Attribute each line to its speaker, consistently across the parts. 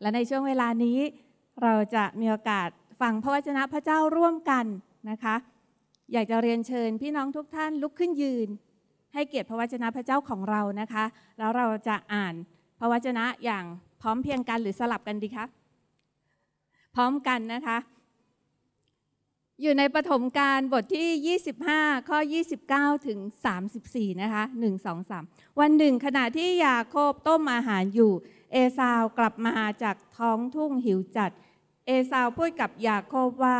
Speaker 1: และในช่วงเวลานี้เราจะมีโอกาสฟังพระวจนะพระเจ้าร่วมกันนะคะ อยากจะเรียนเชิญพี่น้องทุกท่านลุกขึ้นยืน ให้เกียรติพระวจนะพระเจ้าของเรานะคะ แล้วเราจะอ่านพระวจนะอย่างพร้อมเพียงกันหรือสลับกันดีคะพร้อมกันนะคะ อยู่ในปฐมกาลบทที่ 25 ข้อ 29 ถึง 34 นะคะ 1 2 3 วันหนึ่งขณะที่ยาโคบต้มอาหารอยู่เอซาวกลับมาจากท้องทุ่งหิวจัด เอซาวพูดกับยาโคบว่า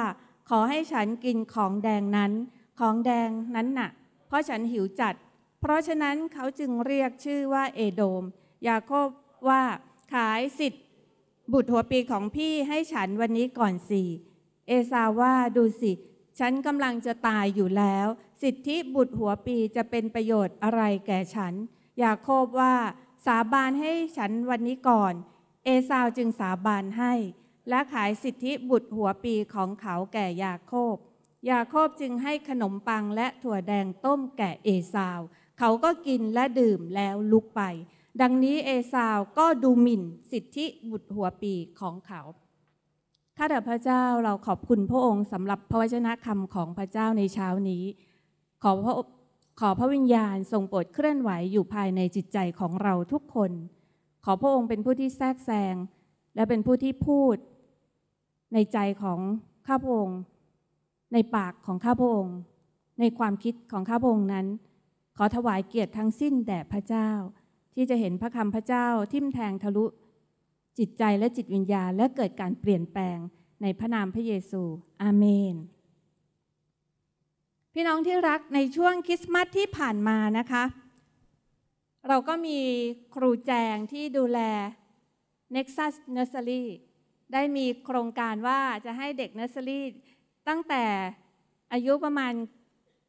Speaker 1: ขอให้ฉันกินของแดงนั้น ของแดงนั้นนะ่ะ เพราะฉันหิวจัด เพราะฉะนั้นเขาจึงเรียกชื่อว่าเอโดมยาโคบว่า ขายสิทธิ์บุตรหัวปีของพี่ให้ฉันวันนี้ก่อนสิ เอซาว่าดูสิฉันกำลังจะตายอยู่แล้ว สิทธิบุตรหัวปีจะเป็นประโยชน์อะไรแก่ฉันยาโคบว่าสาบานให้ฉันวันนี้ก่อน เอซาวจึงสาบานให้และขายสิทธิบุตรหัวปีของเขาแก่ยาโคบ ยาโคบจึงให้ขนมปังและถั่วแดงต้มแก่เอซาว เขาก็กินและดื่มแล้วลุกไป ดังนี้เอซาวก็ดูหมิ่นสิทธิบุตรหัวปีของเขาข้าแต่พระเจ้าเราขอบคุณพระองค์สำหรับพระวจนะคำของพระเจ้าในเช้านี้ขอพระขอพระวิญญาณทรงโปรดเคลื่อนไหวอยู่ภายในจิตใจของเราทุกคน ขอพระองค์เป็นผู้ที่แทรกแซงและเป็นผู้ที่พูด ในใจของข้าพระองค์ ในปากของข้าพระองค์ ในความคิดของข้าพระองค์นั้น ขอถวายเกียรติทั้งสิ้นแด่พระเจ้า ที่จะเห็นพระคำพระเจ้า ทิ่มแทงทะลุ จิตใจและจิตวิญญาณ และเกิดการเปลี่ยนแปลงในพระนามพระเยซูอาเมนพี่น้องที่รักในช่วงคริสต์มาสที่ผ่านมานะคะ เราก็มีครูแจงที่ดูแล Nexus Nursery ได้มีโครงการว่าจะให้เด็ก Nursery ตั้งแต่อายุประมาณ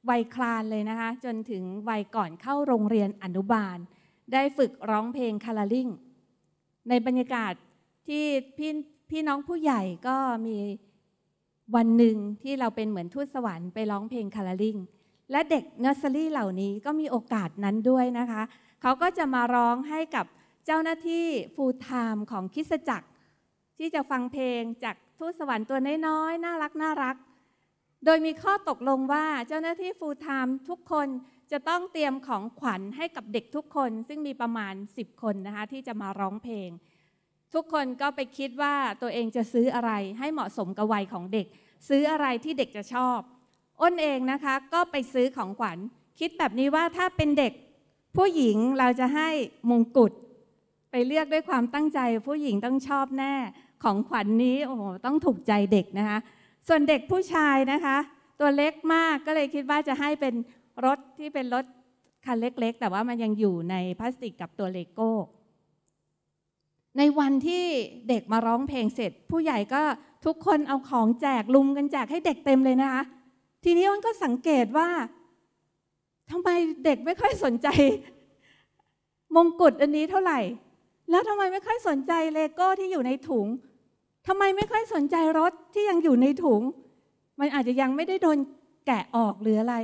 Speaker 1: วัยคลานเลยนะคะ จนถึงวัยก่อนเข้าโรงเรียนอนุบาล ได้ฝึกร้องเพลงคาราลิงในบรรยากาศที่พี่พี่น้องผู้ใหญ่ก็มีวันหนึ่งที่เราเป็นเหมือนทูตสวรรค์ไปร้องเพลงคาราลิงและเด็กเนอร์เซรี่เหล่านี้ก็มีโอกาสนั้นด้วยนะคะเขาก็จะมาร้องให้กับเจ้าหน้าที่ฟูลไทม์ของคิสจักร ที่จะฟังเพลงจากทูตสวรรค์ตัวน้อยๆน่ารักน่ารัก โดยมีข้อตกลงว่าเจ้าหน้าที่ฟูลไทม์ทุกคนจะต้องเตรียมของขวัญให้กับเด็กทุกคน ซึ่งมีประมาณ 10 คนนะคะที่จะมาร้องเพลงทุกคนก็ไปคิดว่าตัวเองจะซื้ออะไรให้เหมาะสมกับวัยของเด็ก ซื้ออะไรที่เด็กจะชอบ อ้นเองนะคะก็ไปซื้อของขวัญ คิดแบบนี้ว่าถ้าเป็นเด็ก ผู้หญิงเราจะให้มงกุฎไปเลือกด้วยความตั้งใจ ผู้หญิงต้องชอบแน่ของขวัญนนี้โอ้โหต้องถูกใจเด็กนะคะ ส่วนเด็กผู้ชายนะคะ ตัวเล็กมากก็เลยคิดว่าจะให้เป็นรถที่เป็นรถคันเล็กๆ แต่ว่ามันยังอยู่ในพลาสติกกับตัวเลโก้ในวันที่เด็กมาร้องเพลงเสร็จ ผู้ใหญ่ก็ทุกคนเอาของแจกลุมกันแจกให้เด็กเต็มเลยนะคะทีนี้มันก็สังเกตว่าทำไมเด็กไม่ค่อยสนใจ มงกุฎอันนี้เท่าไหร่ แล้วทำไมไม่ค่อยสนใจเลโก้ที่อยู่ในถุงทำไมไม่ค่อยสนใจรถที่ยังอยู่ในถุง มันอาจจะยังไม่ได้โดนแกะออกหรืออะไร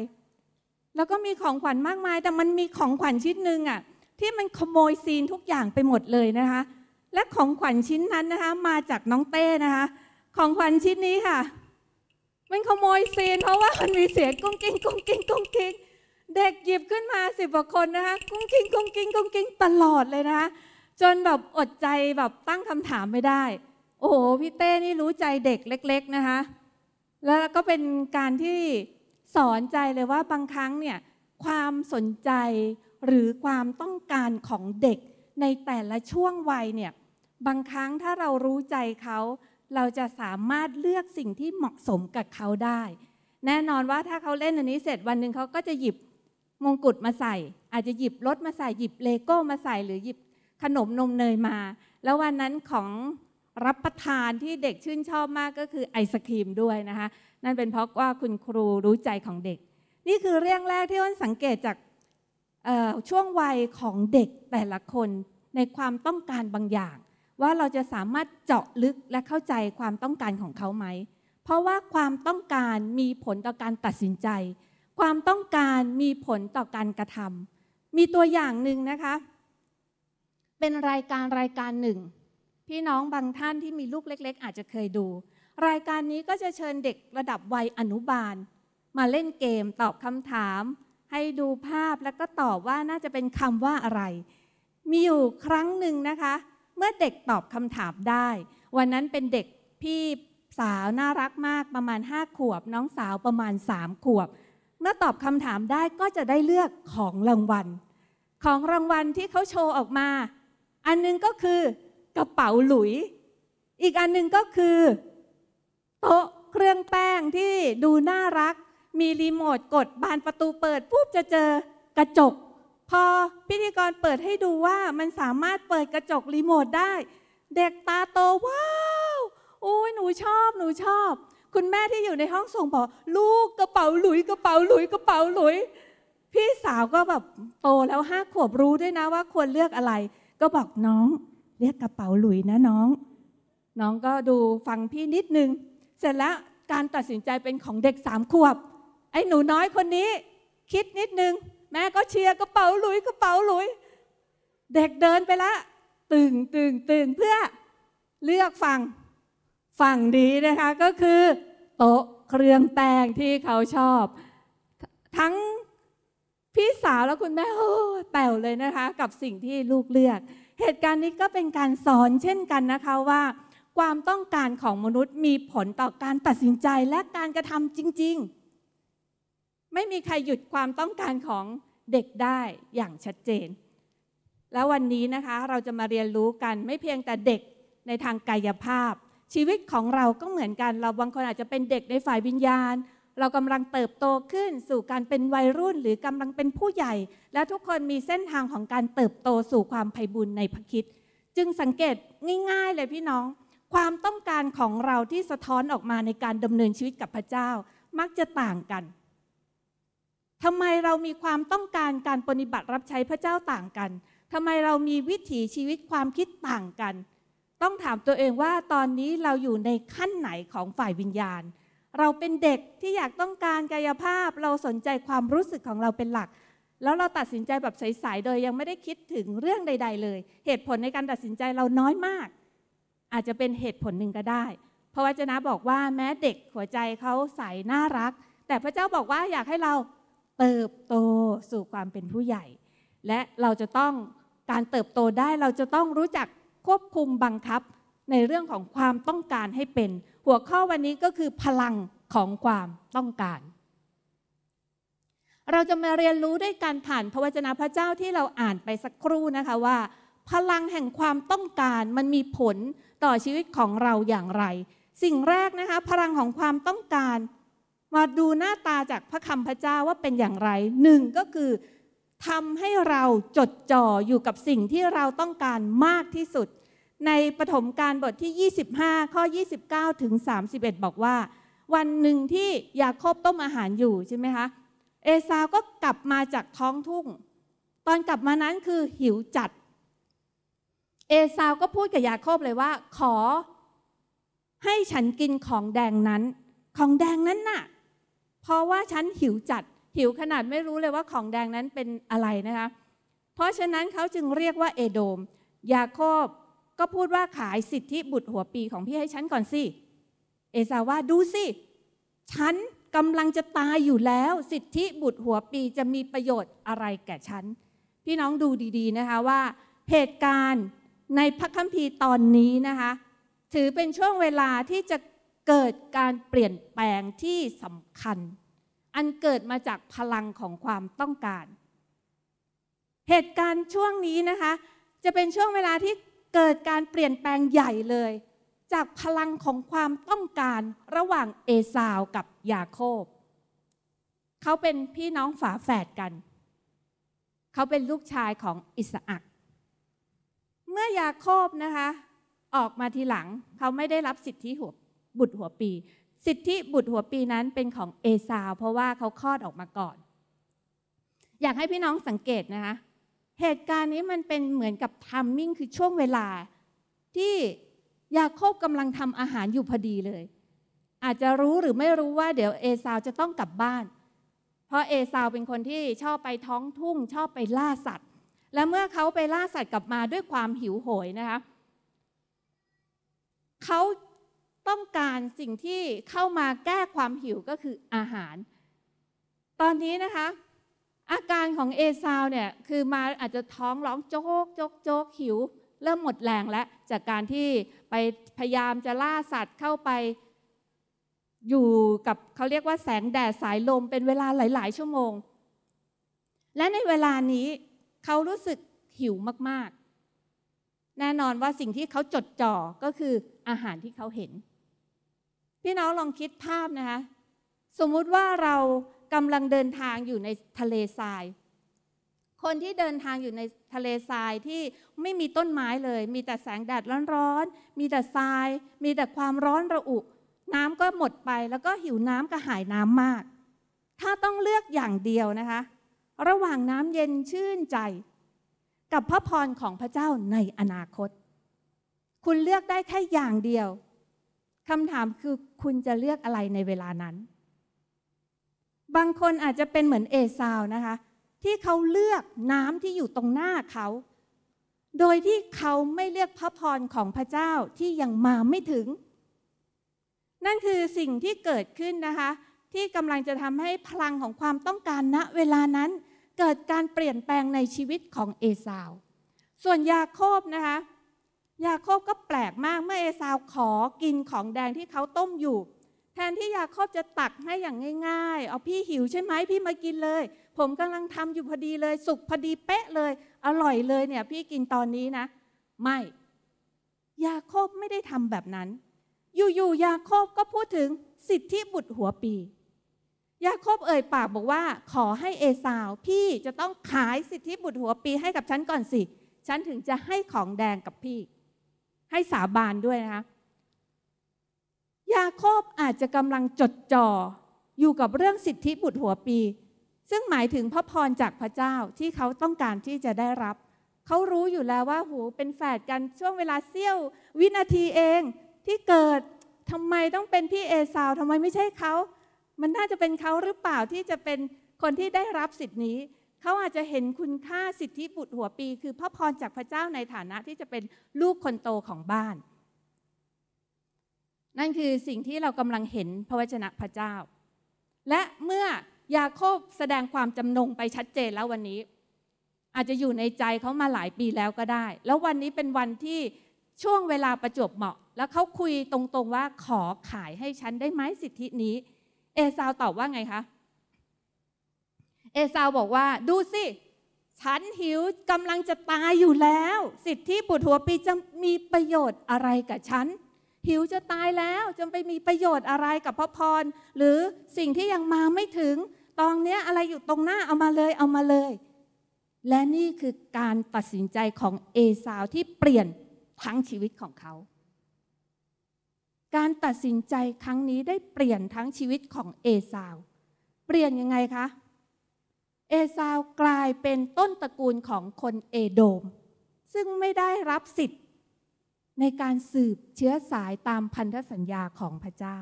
Speaker 1: แล้วก็มีของขวัญมากมาย แต่มันมีของขวัญชิ้นหนึ่งอะที่มันขโมยซีนทุกอย่างไปหมดเลยนะคะและของขวัญชิ้นนั้นนะคะมาจากน้องเต้นะคะของขวัญชิ้นนี้ค่ะมันขโมยซีนเพราะว่ามันมีเสียงกุ้งกิ้งกุ้งกิ้งกุ้งกิ้งเด็กหยิบขึ้นมาสิบกว่าคนนะคะกุ้งกิ้งกุ้งกิ้งกุ้งกิ้งตลอดเลยนะคะจนแบบอดใจแบบตั้งคำถามไม่ได้ โอ้โหพี่เต้นี่รู้ใจเด็กเล็กๆนะคะแล้วก็เป็นการที่สอนใจเลยว่าบางครั้งเนี่ยความสนใจหรือความต้องการของเด็กในแต่ละช่วงวัยเนี่ยบางครั้งถ้าเรารู้ใจเขา เราจะสามารถเลือกสิ่งที่เหมาะสมกับเขาได้ แน่นอนว่าถ้าเขาเล่นอันนี้เสร็จวันหนึ่งเขาก็จะหยิบมงกุฎมาใส่ อาจจะหยิบรถมาใส่หยิบเลโก้มาใส่หรือหยิบขนมนมเนยมา แล้ววันนั้นของรับประทานที่เด็กชื่นชอบมากก็คือไอศครีมด้วยนะคะ นั่นเป็นเพราะว่าคุณครูรู้ใจของเด็ก นี่คือเรื่องแรกที่อ้นสังเกตจากช่วงวัยของเด็กแต่ละคนในความต้องการบางอย่างว่าเราจะสามารถเจาะลึกและเข้าใจความต้องการของเขาไหม เพราะว่าความต้องการมีผลต่อการตัดสินใจ ความต้องการมีผลต่อการกระทำ มีตัวอย่างหนึ่งนะคะ เป็นรายการรายการหนึ่ง พี่น้องบางท่านที่มีลูกเล็กๆ อาจจะเคยดู รายการนี้ก็จะเชิญเด็กระดับวัยอนุบาล มาเล่นเกมตอบคำถาม ให้ดูภาพแล้วก็ตอบว่าน่าจะเป็นคำว่าอะไร มีอยู่ครั้งหนึ่งนะคะเมื่อเด็กตอบคำถามได้ วันนั้นเป็นเด็กพี่สาวน่ารักมาก ประมาณ 5 ขวบ น้องสาวประมาณ 3 ขวบ เมื่อตอบคำถามได้ก็จะได้เลือกของรางวัลของรางวัลที่เขาโชว์ออกมา อันนึงก็คือกระเป๋าหลุย อีกอันนึงก็คือ โต๊ะเครื่องแป้งที่ดูน่ารัก มีรีโมทกดบานประตูเปิดปุ๊บจะเจอกระจกพอพิธีกรเปิดให้ดูว่ามันสามารถเปิดกระจกรีโมทได้ เด็กตาโตว้าวอุ้ยหนูชอบหนูชอบ คุณแม่ที่อยู่ในห้องส่งบอกลูกกระเป๋าหลุยกระเป๋าหลุยกระเป๋าหลุยพี่สาวก็แบบโตแล้วห้าขวบรู้ด้วยนะว่าควรเลือกอะไร ก็บอกน้อง เรียกกระเป๋าหลุยนะน้อง น้องก็ดูฟังพี่นิดนึงเสร็จแล้วการตัดสินใจเป็นของเด็กสามขวบ ไอ้หนูน้อยคนนี้ คิดนิดนึงแม่ก็เชียร์กระเป๋าลุยกระเป๋าลุย เด็กเดินไปละ ตึงตึงตึงเพื่อเลือกฝั่งฝั่งดีนะคะก็คือ โต๊ะเครื่องแต่งที่เขาชอบ ทั้งพี่สาวและคุณแม่โอ้แป๋วเลยนะคะ กับสิ่งที่ลูกเลือก เหตุการณ์นี้ก็เป็นการสอนเช่นกันนะคะว่า ความต้องการของมนุษย์มีผลต่อการตัดสินใจและการกระทำจริง ๆไม่มีใครหยุดความต้องการของเด็กได้อย่างชัดเจน แล้ววันนี้นะคะเราจะมาเรียนรู้กันไม่เพียงแต่เด็กในทางกายภาพ ชีวิตของเราก็เหมือนกัน เราบางคนอาจจะเป็นเด็กในฝ่ายวิญญาณ เรากำลังเติบโตขึ้น สู่การเป็นวัยรุ่นหรือกำลังเป็นผู้ใหญ่ และทุกคนมีเส้นทางของการเติบโตสู่ความไพ่บุญในพระคิดจึงสังเกตง่ายๆเลยพี่น้อง ความต้องการของเราที่สะท้อนออกมาในการดำเนินชีวิตกับพระเจ้ามักจะต่างกันทำไมเรามีความต้องการการปฏิบัติรับใช้พระเจ้าต่างกัน ทำไมเรามีวิถีชีวิตความคิดต่างกัน ต้องถามตัวเองว่าตอนนี้เราอยู่ในขั้นไหนของฝ่ายวิญญาณ เราเป็นเด็กที่อยากต้องการกายภาพ เราสนใจความรู้สึกของเราเป็นหลัก แล้วเราตัดสินใจแบบใสๆโดยยังไม่ได้คิดถึงเรื่องใด ๆ เลย เหตุผลในการตัดสินใจเราน้อยมาก อาจจะเป็นเหตุผลหนึ่งก็ได้เพราะวจนะบอกว่าแม้เด็กหัวใจเขาใสน่ารัก แต่พระเจ้าบอกว่าอยากให้เราเติบโตสู่ความเป็นผู้ใหญ่ และเราจะต้องการเติบโตได้เราจะต้องรู้จักควบคุมบังคับในเรื่องของความต้องการให้เป็น หัวข้อวันนี้ก็คือ พลังของความต้องการ เราจะมาเรียนรู้ด้วยการผ่านพระวจนะพระเจ้าที่เราอ่านไปสักครู่นะคะว่า พลังแห่งความต้องการ มันมีผลต่อชีวิตของเราอย่างไร สิ่งแรกนะคะพลังของความต้องการมาดูหน้าตาจากพระคำพระเจ้าว่าเป็นอย่างไรหนึ่งก็คือทำให้เราจดจ่ออยู่กับสิ่งที่เราต้องการมากที่สุด ในปฐมกาลบทที่ 25 ข้อ 29 ถึง 31 บอกว่า วันหนึ่งที่ยาโคบต้มอาหารอยู่ใช่ไหมคะ เอซาว ก็กลับมาจากท้องทุ่ง ตอนกลับมานั้นคือหิวจัด เอซาว ก็พูดกับยาโคบเลยว่า ขอให้ฉันกินของแดงนั้น ของแดงนั้นน่ะเพราะว่าฉันหิวจัดหิวขนาดไม่รู้เลยว่าของแดงนั้นเป็นอะไรนะคะเพราะฉะนั้นเขาจึงเรียกว่าเอโดมยาโคบก็พูดว่าขายสิทธิบุตรหัวปีของพี่ให้ฉันก่อนสิ เอสาว่าดูสิ ฉันกำลังจะตายอยู่แล้วสิทธิบุตรหัวปีจะมีประโยชน์อะไรแก่ฉัน พี่น้องดูดีๆนะคะ ว่าเหตุการณ์ในพระคัมภีร์ตอนนี้นะคะถือเป็นช่วงเวลาที่จะเกิดการเปลี่ยนแปลงที่สำคัญ อันเกิดมาจากพลังของความต้องการ เหตุการณ์ช่วงนี้นะคะ จะเป็นช่วงเวลาที่เกิดการเปลี่ยนแปลงใหญ่เลย จากพลังของความต้องการระหว่างเอสาวกับยาโคบ เขาเป็นพี่น้องฝาแฝดกัน เขาเป็นลูกชายของอิสอักเมื่อยาโคบนะคะ ออกมาทีหลังเขาไม่ได้รับสิทธิหัวบุตรหัวปี สิทธิบุตรหัวปีนั้นเป็นของเอสาวเพราะว่าเขาคลอดออกมาก่อน อยากให้พี่น้องสังเกตนะคะ เหตุการณ์นี้มันเป็นเหมือนกับทัมมิ่งคือช่วงเวลาที่ยาโคบกำลังทำอาหารอยู่พอดีเลย อาจจะรู้หรือไม่รู้ว่าเดี๋ยวเอสาวจะต้องกลับบ้าน เพราะเอสาวเป็นคนที่ชอบไปท้องทุ่ง ชอบไปล่าสัตว์ และเมื่อเขาไปล่าสัตว์กลับมาด้วยความหิวโหยนะคะเขาต้องการสิ่งที่เข้ามาแก้ความหิวก็คืออาหาร ตอนนี้นะคะ อาการของเอซาวเนี่ยคือมาอาจจะท้องร้องโจกโจกโจกหิว เริ่มหมดแรงแล้วจากการที่ไปพยายามจะล่าสัตว์เข้าไป อยู่กับเขาเรียกว่าแสงแดดสายลมเป็นเวลาหลาย ๆ ชั่วโมง และในเวลานี้เขารู้สึกหิวมากแน่นอนว่าสิ่งที่เขาจดจ่อก็คืออาหารที่เขาเห็น พี่น้องลองคิดภาพนะคะสมมุติว่าเรากำลังเดินทางอยู่ในทะเลทรายคนที่เดินทางอยู่ในทะเลทรายที่ไม่มีต้นไม้เลย มีแต่แสงแดดร้อนๆมีแต่ทราย มีแต่ความร้อนระอุ น้ำก็หมดไปแล้วก็หิวน้ำก็หายน้ำมาก ถ้าต้องเลือกอย่างเดียวนะคะ ระหว่างน้ำเย็นชื่นใจกับพระพรของพระเจ้าในอนาคต คุณเลือกได้แค่อย่างเดียว คำถามคือคุณจะเลือกอะไรในเวลานั้น บางคนอาจจะเป็นเหมือนเอซาวนะคะ ที่เขาเลือกน้ำที่อยู่ตรงหน้าเขา โดยที่เขาไม่เลือกพระพรของพระเจ้าที่ยังมาไม่ถึง นั่นคือสิ่งที่เกิดขึ้นนะคะ ที่กำลังจะทำให้พลังของความต้องการณเวลานั้นเกิดการเปลี่ยนแปลงในชีวิตของเอสาว ส่วนยาโคบนะคะ ยาโคบก็แปลกมากเมื่อเอสาวขอกินของแดงที่เขาต้มอยู่ แทนที่ยาโคบจะตักให้อย่างง่ายๆเอาพี่หิวใช่ไหมพี่มากินเลย ผมกำลังทำอยู่พอดีเลย สุกพอดีเป๊ะเลย อร่อยเลยเนี่ย พี่กินตอนนี้นะ ไม่ ยาโคบไม่ได้ทำแบบนั้น อยู่ๆยาโคบก็พูดถึงสิทธิบุตรหัวปียาโคบเอ่ยปากบอกว่า ขอให้เอสาว พี่จะต้องขายสิทธิบุตรหัวปีให้กับฉันก่อนสิ ฉันถึงจะให้ของแดงกับพี่ ให้สาบานด้วยนะคะยาโคบอาจจะกำลังจดจ่ออยู่กับเรื่องสิทธิบุตรหัวปี ซึ่งหมายถึงพระพรจากพระเจ้าที่เขาต้องการที่จะได้รับ เขารู้อยู่แล้วว่าหูเป็นแฝดกันช่วงเวลาเสี้ยว วินาทีเองที่เกิดทำไมต้องเป็นพี่เอสาวทำไมไม่ใช่เขามันน่าจะเป็นเขาหรือเปล่าที่จะเป็นคนที่ได้รับสิทธินี้ เขาอาจจะเห็นคุณค่าสิทธิบุตรหัวปี คือพระพรจากพระเจ้าในฐานะที่จะเป็นลูกคนโตของบ้าน นั่นคือสิ่งที่เรากำลังเห็นพระวจนะพระเจ้า และเมื่อยาโคบแสดงความจำนงไปชัดเจนแล้ววันนี้ อาจจะอยู่ในใจเขามาหลายปีแล้วก็ได้ แล้ววันนี้เป็นวันที่ช่วงเวลาประจบเหมาะ แล้วเขาคุยตรงๆว่าขอขายให้ฉันได้ไหมสิทธินี้เอซาวตอบว่าไงคะ เอซาวบอกว่าดูสิ ฉันหิวกำลังจะตายอยู่แล้ว สิทธิบุดหัวปีจะมีประโยชน์อะไรกับฉันหิวจะตายแล้วจะไปมีประโยชน์อะไรกับพระพร หรือสิ่งที่ยังมาไม่ถึง ตอนนี้อะไรอยู่ตรงหน้าเอามาเลยเอามาเลย และนี่คือการตัดสินใจของเอซาวที่เปลี่ยนทั้งชีวิตของเขาการตัดสินใจครั้งนี้ได้เปลี่ยนทั้งชีวิตของเอซาว เปลี่ยนยังไงคะ เอซาวกลายเป็นต้นตระกูลของคนเอโดม ซึ่งไม่ได้รับสิทธิ์ ในการสืบเชื้อสายตามพันธสัญญาของพระเจ้า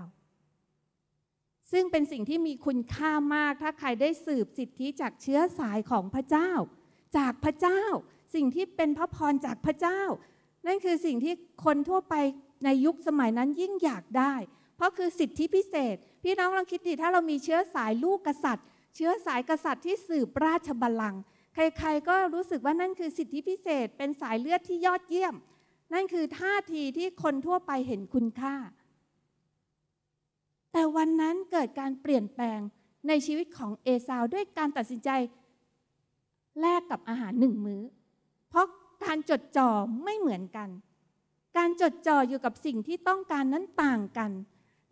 Speaker 1: ซึ่งเป็นสิ่งที่มีคุณค่ามากถ้าใครได้สืบสิทธิจากเชื้อสายของพระเจ้า จากพระเจ้า สิ่งที่เป็นพระพรจากพระเจ้า นั่นคือสิ่งที่คนทั่วไปในยุคสมัยนั้นยิ่งอยากได้ เพราะคือสิทธิพิเศษ พี่น้องลองคิดดิถ้าเรามีเชื้อสายลูกกษัตริย์ เชื้อสายกษัตริย์ที่สืบราชบัลลังก์ใคร ๆ ก็รู้สึกว่านั่นคือสิทธิพิเศษเป็นสายเลือดที่ยอดเยี่ยม นั่นคือท่าทีที่คนทั่วไปเห็นคุณค่า แต่วันนั้นเกิดการเปลี่ยนแปลงในชีวิตของเอซาว ด้วยการตัดสินใจแลกกับอาหารหนึ่งมื้อเพราะการจดจ่อไม่เหมือนกันการจดจ่ออยู่กับสิ่งที่ต้องการนั้นต่างกัน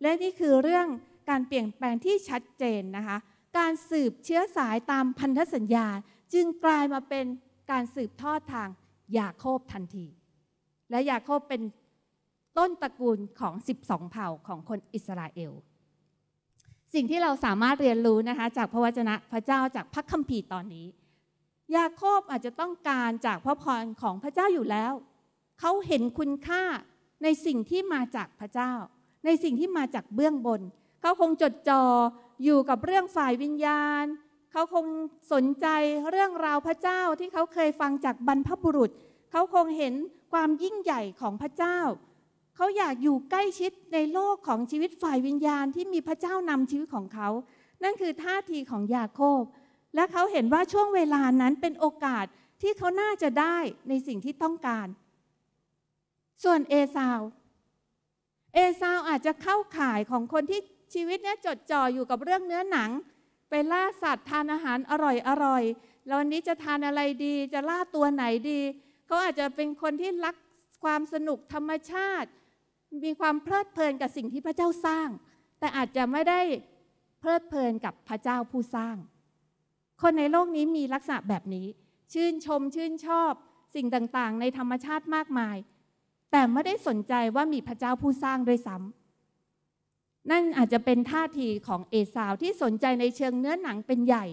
Speaker 1: และนี่คือเรื่องการเปลี่ยนแปลงที่ชัดเจนนะคะ การสืบเชื้อสายตามพันธสัญญาจึงกลายมาเป็นการสืบทอดทางยาโคบทันที และยาโคบเป็นต้นตระกูลของ12 เผ่าของคนอิสราเอล สิ่งที่เราสามารถเรียนรู้นะคะจากพระวจนะพระเจ้าจากพระคัมภีร์ตอนนี้ ยาโคบอาจจะต้องการจากพระพรของพระเจ้าอยู่แล้วเขาเห็นคุณค่าในสิ่งที่มาจากพระเจ้า ในสิ่งที่มาจากเบื้องบน เขาคงจดจ่ออยู่กับเรื่องฝ่ายวิญญาณ เขาคงสนใจเรื่องราวพระเจ้าที่เขาเคยฟังจากบรรพบุรุษ เขาคงเห็นความยิ่งใหญ่ของพระเจ้า เขาอยากอยู่ใกล้ชิดในโลกของชีวิตฝ่ายวิญญาณที่มีพระเจ้านำชีวิตของเขา นั่นคือท่าทีของยาโคบและเขาเห็นว่าช่วงเวลานั้นเป็นโอกาสที่เขาน่าจะได้ในสิ่งที่ต้องการส่วนเอซาว เอซาวอาจจะเข้าข่ายของคนที่ชีวิตเนี้ยจดจ่ออยู่กับเรื่องเนื้อหนังไปล่าสัตว์ทานอาหารอร่อยอร่อยแล้ววันนี้จะทานอะไรดีจะล่าตัวไหนดีเขาอาจจะเป็นคนที่รักความสนุกธรรมชาติ มีความเพลิดเพลินกับสิ่งที่พระเจ้าสร้าง แต่อาจจะไม่ได้เพลิดเพลินกับพระเจ้าผู้สร้าง คนในโลกนี้มีลักษณะแบบนี้ชื่นชมชื่นชอบสิ่งต่างๆ ในธรรมชาติมากมายแต่ไม่ได้สนใจว่ามีพระเจ้าผู้สร้างด้วยซ้ำ นั่นอาจจะเป็นท่าทีของเอสาวที่สนใจในเชิงเนื้อหนังเป็นใหญ่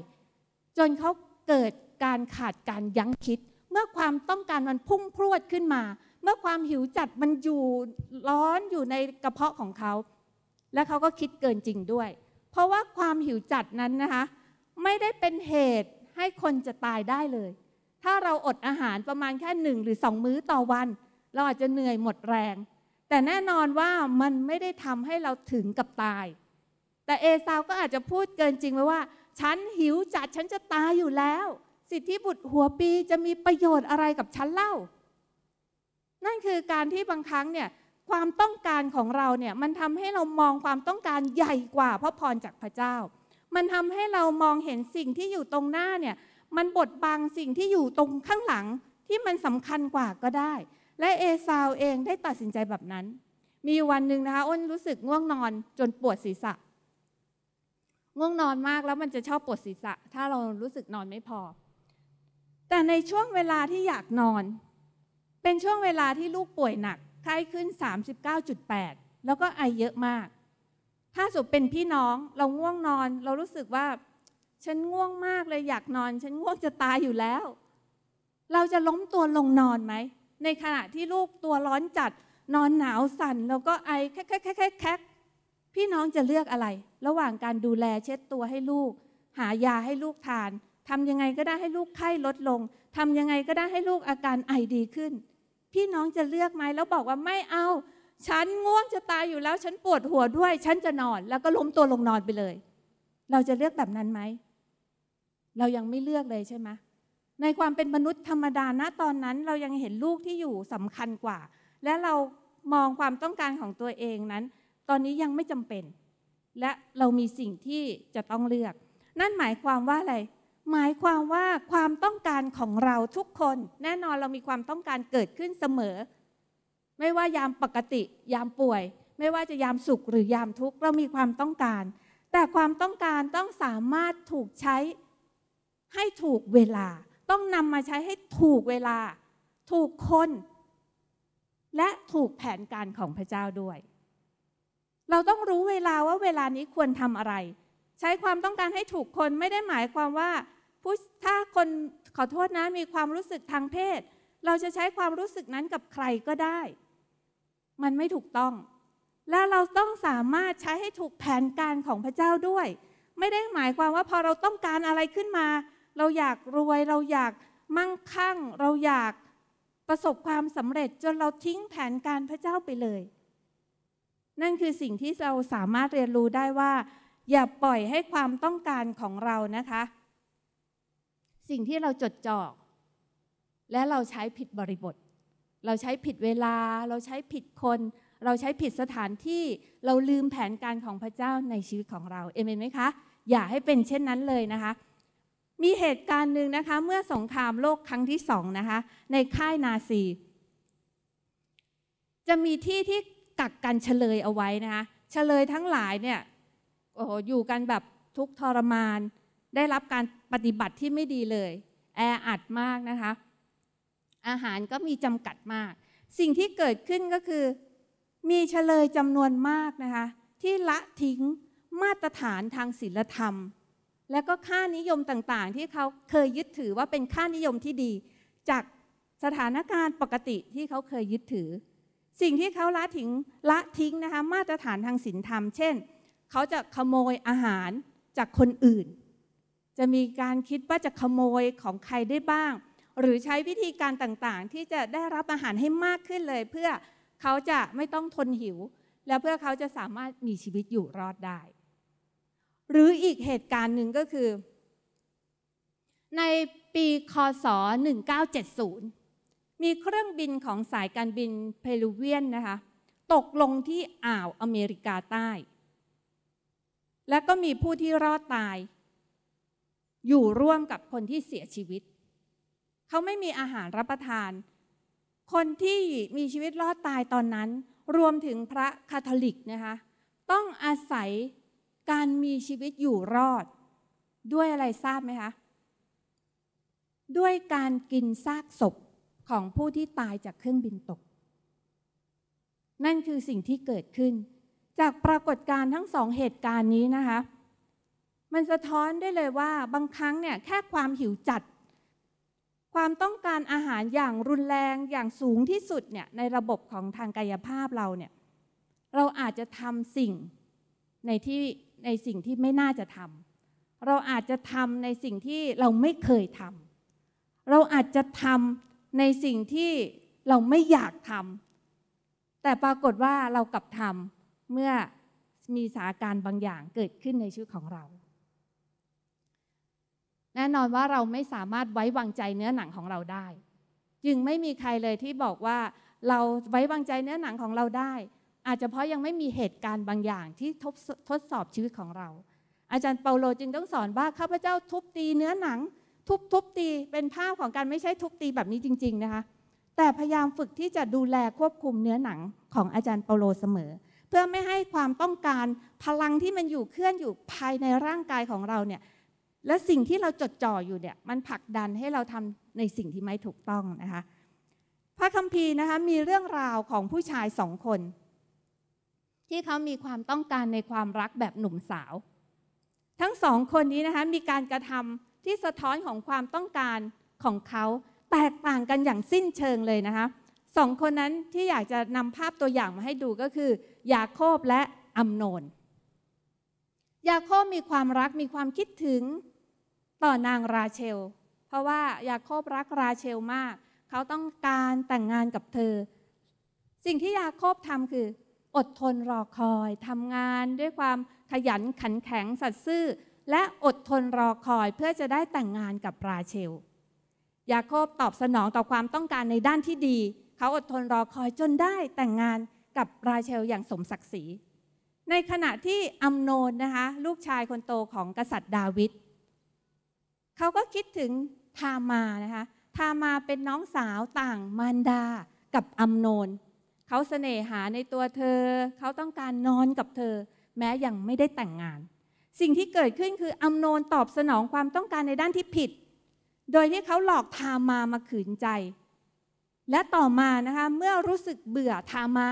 Speaker 1: จนเขาเกิดการขาดการยั้งคิด เมื่อความต้องการมันพุ่งพรวดขึ้นมา เมื่อความหิวจัดมันอยู่ร้อนอยู่ในกระเพาะของเขา และเขาก็คิดเกินจริงด้วย เพราะว่าความหิวจัดนั้นนะคะ ไม่ได้เป็นเหตุให้คนจะตายได้เลย ถ้าเราอดอาหารประมาณแค่หนึ่งหรือสองมื้อต่อวันเราอาจจะเหนื่อยหมดแรง แต่แน่นอนว่ามันไม่ได้ทำให้เราถึงกับตาย แต่เอซาวก็อาจจะพูดเกินจริงไปว่า ฉันหิวจัดฉันจะตายอยู่แล้ว สิทธิบุตรหัวปีจะมีประโยชน์อะไรกับฉันเล่า นั่นคือการที่บางครั้งเนี่ยความต้องการของเราเนี่ยมันทำให้เรามองความต้องการใหญ่กว่าพระพรจากพระเจ้า มันทำให้เรามองเห็นสิ่งที่อยู่ตรงหน้าเนี่ยมันบดบังสิ่งที่อยู่ตรงข้างหลังที่มันสำคัญกว่าก็ได้และเอซาวเองได้ตัดสินใจแบบนั้น มีวันหนึ่งนะคะอ้นรู้สึกง่วงนอนจนปวดศีรษะ ง่วงนอนมากแล้วมันจะชอบปวดศีรษะ ถ้าเรารู้สึกนอนไม่พอ แต่ในช่วงเวลาที่อยากนอน เป็นช่วงเวลาที่ลูกป่วยหนักไข้ขึ้น 39.8 แล้วก็ไอเยอะมาก ถ้าสุดเป็นพี่น้องเราง่วงนอนเรารู้สึกว่า ฉันง่วงมากเลยอยากนอน ฉันง่วงจะตายอยู่แล้ว เราจะล้มตัวลงนอนไหมในขณะที่ลูกตัวร้อนจัด นอนหนาวสั่นแล้วก็ไอแคกแคกพี่น้องจะเลือกอะไร ระหว่างการดูแลเช็ดตัวให้ลูก หายาให้ลูกทานทำยังไงก็ได้ให้ลูกไข้ลดลงทำยังไงก็ได้ให้ลูกอาการไอดีขึ้น พี่น้องจะเลือกไหม แล้วบอกว่าไม่เอา ฉันง่วงจะตายอยู่แล้ว ฉันปวดหัวด้วย ฉันจะนอนแล้วก็ล้มตัวลงนอนไปเลย เราจะเลือกแบบนั้นไหมเรายังไม่เลือกเลยใช่ไหมเในความเป็นมนุษย์ธรรมดาณตอนนั้นเรายังเห็นลูกที่อยู่สำคัญกว่า และเรามองความต้องการของตัวเองนั้น ตอนนี้ยังไม่จำเป็น และเรามีสิ่งที่จะต้องเลือก นั่นหมายความว่าอะไร หมายความว่าความต้องการของเราทุกคน แน่นอนเรามีความต้องการเกิดขึ้นเสมอ ไม่ว่ายามปกติ ยามป่วย ไม่ว่าจะยามสุขหรือยามทุกข์ เรามีความต้องการ แต่ความต้องการต้องสามารถถูกใช้ให้ถูกเวลาต้องนำมาใช้ให้ถูกเวลา ถูกคน และถูกแผนการของพระเจ้าด้วย เราต้องรู้เวลาว่าเวลานี้ควรทำอะไร ใช้ความต้องการให้ถูกคนไม่ได้หมายความว่า ผู้ถ้าคนขอโทษนะมีความรู้สึกทางเพศ เราจะใช้ความรู้สึกนั้นกับใครก็ได้ มันไม่ถูกต้อง และเราต้องสามารถใช้ให้ถูกแผนการของพระเจ้าด้วย ไม่ได้หมายความว่าพอเราต้องการอะไรขึ้นมาเราอยากรวยเราอยากมั่งคั่ง เราอยากประสบความสำเร็จจนเราทิ้งแผนการพระเจ้าไปเลย นั่นคือสิ่งที่เราสามารถเรียนรู้ได้ว่า อย่าปล่อยให้ความต้องการของเรานะคะ สิ่งที่เราจดจ่อและเราใช้ผิดบริบท เราใช้ผิดเวลา เราใช้ผิดคน เราใช้ผิดสถานที่เราลืมแผนการของพระเจ้าในชีวิตของเรา เอเมนไหมคะ อย่าให้เป็นเช่นนั้นเลยนะคะมีเหตุการณ์หนึ่งนะคะเมื่อสงครามโลกครั้งที่สองนะคะในค่ายนาซีจะมีที่ที่กักกันเฉลยเอาไว้นะคะเฉลยทั้งหลายเนี่ยโอ้โหอยู่กันแบบทุกทรมาน ได้รับการปฏิบัติที่ไม่ดีเลย แออัดมากนะคะอาหารก็มีจำกัดมาก สิ่งที่เกิดขึ้นก็คือ มีเฉลยจำนวนมากนะคะที่ละทิ้งมาตรฐานทางศีลธรรมและก็ค่านิยมต่างๆ ที่เขาเคยยึดถือว่าเป็นค่านิยมที่ดี จากสถานการณ์ปกติที่เขาเคยยึดถือ สิ่งที่เขาละทิ้งละทิ้งนะคะมาตรฐานทางศีลธรรมเช่นเขาจะขโมยอาหารจากคนอื่น จะมีการคิดว่าจะขโมยของใครได้บ้าง หรือใช้วิธีการต่างๆ ที่จะได้รับอาหารให้มากขึ้นเลย เพื่อเขาจะไม่ต้องทนหิว และเพื่อเขาจะสามารถมีชีวิตอยู่รอดได้หรืออีกเหตุการณ์หนึ่งก็คือ ในปีคศ 1970 มีเครื่องบินของสายการบินเพลูเวียนนะคะตกลงที่อ่าวอเมริกาใต้ และก็มีผู้ที่รอดตาย อยู่ร่วมกับคนที่เสียชีวิต เขาไม่มีอาหารรับประทาน คนที่มีชีวิตรอดตายตอนนั้น รวมถึงพระคาทอลิกนะคะต้องอาศัยการมีชีวิตอยู่รอดด้วยอะไรทราบไหมคะด้วยการกินซากศพของผู้ที่ตายจากเครื่องบินตก นั่นคือสิ่งที่เกิดขึ้น จากปรากฏการณ์ทั้งสองเหตุการณ์นี้นะคะมันสะท้อนได้เลยว่าบางครั้งเนี่ย แค่ความหิวจัด ความต้องการอาหารอย่างรุนแรงอย่างสูงที่สุดเนี่ย ในระบบของทางกายภาพเราเนี่ย เราอาจจะทำสิ่งในที่ในสิ่งที่ไม่น่าจะทำเราอาจจะทำในสิ่งที่เราไม่เคยทำเราอาจจะทำในสิ่งที่เราไม่อยากทำแต่ปรากฏว่าเรากลับทำเมื่อมีสถานการณ์บางอย่างเกิดขึ้นในชีวิตของเรา แน่นอนว่าเราไม่สามารถไว้วางใจเนื้อหนังของเราได้ จึงไม่มีใครเลยที่บอกว่าเราไว้วางใจเนื้อหนังของเราได้อาจจะเพราะยังไม่มีเหตุการณ์บางอย่างที่ททดสอบชีวิตของเรา อาจารย์เปาโลจึงต้องสอนว่าข้าพเจ้าทุบตีเนื้อหนัง ทุบทุบตีเป็นภาพของการไม่ใช่ทุบตีแบบนี้จริงๆนะคะ แต่พยายามฝึกที่จะดูแลควบคุมเนื้อหนัง ของอาจารย์เปาโลเสมอ เพื่อไม่ให้ความต้องการพลังที่มันอยู่เคลื่อนอยู่ภายในร่างกายของเราเนี่ยและสิ่งที่เราจดจ่ออยู่เนี่ยมันผลักดันให้เราทำในสิ่งที่ไม่ถูกต้องนะคะพระคัมภีร์นะคะมีเรื่องราวของผู้ชายสองคนที่เขา มีความต้องการในความรักแบบหนุ่มสาว ทั้งสองคนนี้ นะคะ มีการกระทำที่สะท้อนของความต้องการของเขา แตกต่างกันอย่างสิ้นเชิงเลยนะคะสองคนนั้น ที่อยากจะนำภาพตัวอย่างมาให้ดู ก็คือ ยาโคบและอัมโนนยาโคบ มีความรัก มีความคิดถึงต่อนางราเชล เพราะว่า ยาโคบรักราเชลมาก เขาต้องการแต่งงานกับเธอ สิ่งที่ยาโคบทำคืออดทนรอคอยทำงานด้วยความขยันขันแข็งสัตย์ซื่อ และอดทนรอคอยเพื่อจะได้แต่งงานกับราเชลยาโคบตอบสนองต่อความต้องการในด้านที่ดี เขาอดทนรอคอยจนได้แต่งงานกับราเชลอย่างสมศักดิ์ศรีในขณะที่อัมโนนนะคะลูกชายคนโตของกษัตริย์ดาวิดเขาก็คิดถึงทามานะคะทามาเป็นน้องสาวต่างมารดา กับอัมโนนเขาเสน่หาในตัวเธอ เขาต้องการนอนกับเธอ แม้ยังไม่ได้แต่งงาน สิ่งที่เกิดขึ้นคืออำนนตอบสนองความต้องการในด้านที่ผิด โดยที่เขาหลอกทามามาขืนใจ และต่อมานะคะเมื่อรู้สึกเบื่อทามา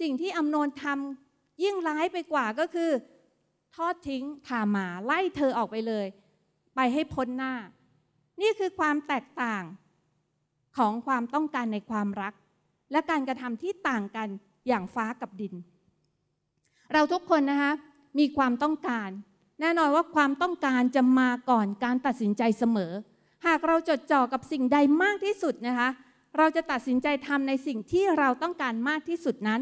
Speaker 1: สิ่งที่อำนนทำยิ่งร้ายไปกว่าก็คือ ทอดทิ้งทามา ไล่เธอออกไปเลย ไปให้พ้นหน้า นี่คือความแตกต่างของความต้องการในความรักและการกระทำที่ต่างกันอย่างฟ้ากับดิน เราทุกคนนะคะมีความต้องการ แน่นอนว่าความต้องการจะมาก่อนการตัดสินใจเสมอ หากเราจดจ่อกับสิ่งใดมากที่สุดนะคะเราจะตัดสินใจทำในสิ่งที่เราต้องการมากที่สุดนั้น